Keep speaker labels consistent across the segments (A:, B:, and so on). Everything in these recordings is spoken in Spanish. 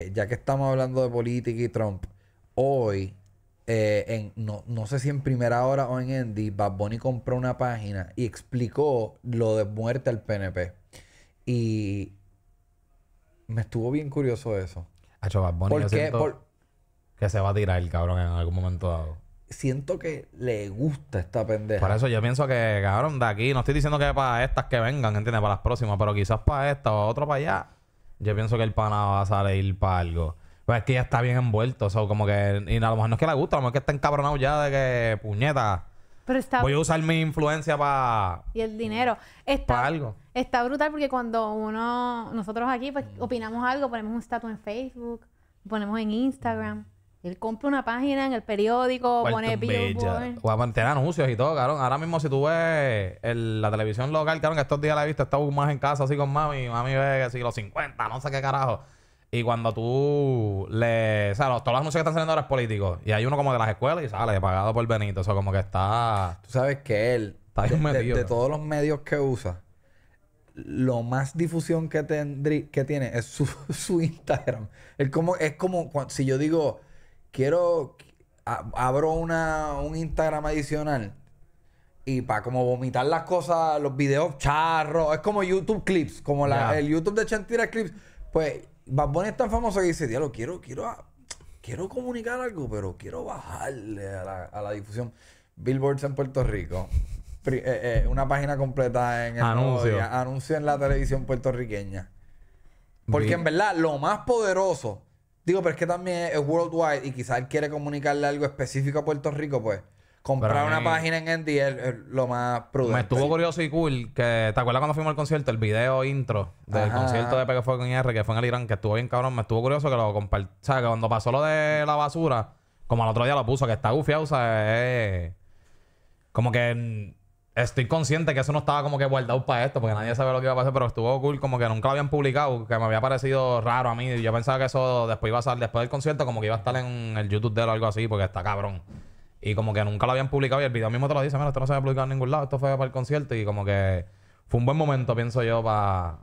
A: Eh, ya que estamos hablando de política y Trump, hoy, eh, en, no, sé si en primera hora o en Andy, Bad Bunny compró una página y explicó lo de muerte al PNP. Y me estuvo bien curioso eso.
B: qué? que se va a tirar el cabrón en algún momento dado
A: siento que le gusta esta pendeja. Por eso
B: yo pienso que, cabrón, de aquí, no estoy diciendo que para estas que vengan, ¿entiendes? Para las próximas, pero quizás para esta o otro para allá. Yo pienso que el pana va a salir para algo. Pues es que ya está bien envuelto, o como que. Y a lo mejor no es que le gusta, a lo mejor que está encabronado ya de que puñeta.
C: Pero Voy a usar
B: mi influencia para.
C: Y el dinero. Está, para algo. Está brutal porque cuando uno. Nosotros aquí, pues, opinamos algo, ponemos un status en Facebook, ponemos en Instagram. Él compra una página en el periódico, pone billboard.
B: O mantener anuncios y todo, cabrón. Ahora mismo, si tú ves la televisión local, cabrón, que estos días la he visto, estaba más en casa así con mami. Mami ve que los 50, no sé qué carajo. Y cuando tú le. O sea, todos los anuncios que están saliendo ahora es Y hay uno como de las escuelas y sale pagado por
A: Benito. ...eso como que está. Tú sabes que él. de, todos los medios que usa, lo más difusión que, que tiene es su, Instagram. Él como, es como. si yo digo quiero, abro un Instagram adicional y para como vomitar las cosas, los videos charro. es como YouTube Clips, como la, el YouTube de Chantira Clips, pues Babón es tan famoso que dice, diablo, quiero, quiero, quiero comunicar algo, pero quiero bajarle a la, difusión. Billboards en Puerto Rico. Eh, eh, una página completa en el anuncio. anuncio en la televisión puertorriqueña. Porque en verdad, lo más poderoso Digo, pero es que también es worldwide y quizás él quiere comunicarle algo específico a Puerto Rico, pues comprar una página en Endy es lo más prudente. Me estuvo
B: curioso y cool que, ¿te acuerdas cuando fuimos al concierto? El video intro del concierto de Peque Fuego en que fue en el Irán, que estuvo bien cabrón. Me estuvo curioso que lo compartió. O sea, que cuando pasó lo de la basura, como el otro día lo puso, que está gufiado, o sea, es... Como que Estoy consciente que eso no estaba como que guardado para esto, porque nadie sabe lo que iba a pasar, pero estuvo cool, como que nunca lo habían publicado, que me había parecido raro a mí. y Yo pensaba que eso después iba a salir, después del concierto, como que iba a estar en el YouTube de él o algo así, porque está cabrón. Y como que nunca lo habían publicado, y el video mismo te lo dice, mira, esto no se había publicado en ningún lado, esto fue para el concierto, y como que fue un buen momento, pienso yo, para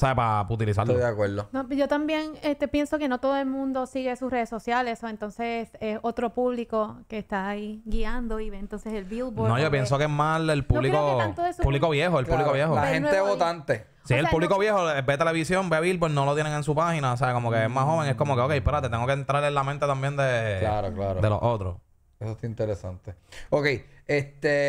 B: ¿Sabes? Para utilizarlo. Estoy de acuerdo.
C: yo también este, pienso que no todo el mundo sigue sus redes sociales, o entonces es otro público que está ahí guiando y ve entonces el billboard. No, yo
B: pienso que es mal el público, público viejo, el público viejo. La gente
A: votante.
B: Sí, el público viejo eh, ve televisión, ve Billboard, no lo tienen en su página. O sea, como que es más joven, es como que, ok, espérate, tengo que entrar en la mente también de, de
A: los otros. Eso está interesante.
B: Ok, este.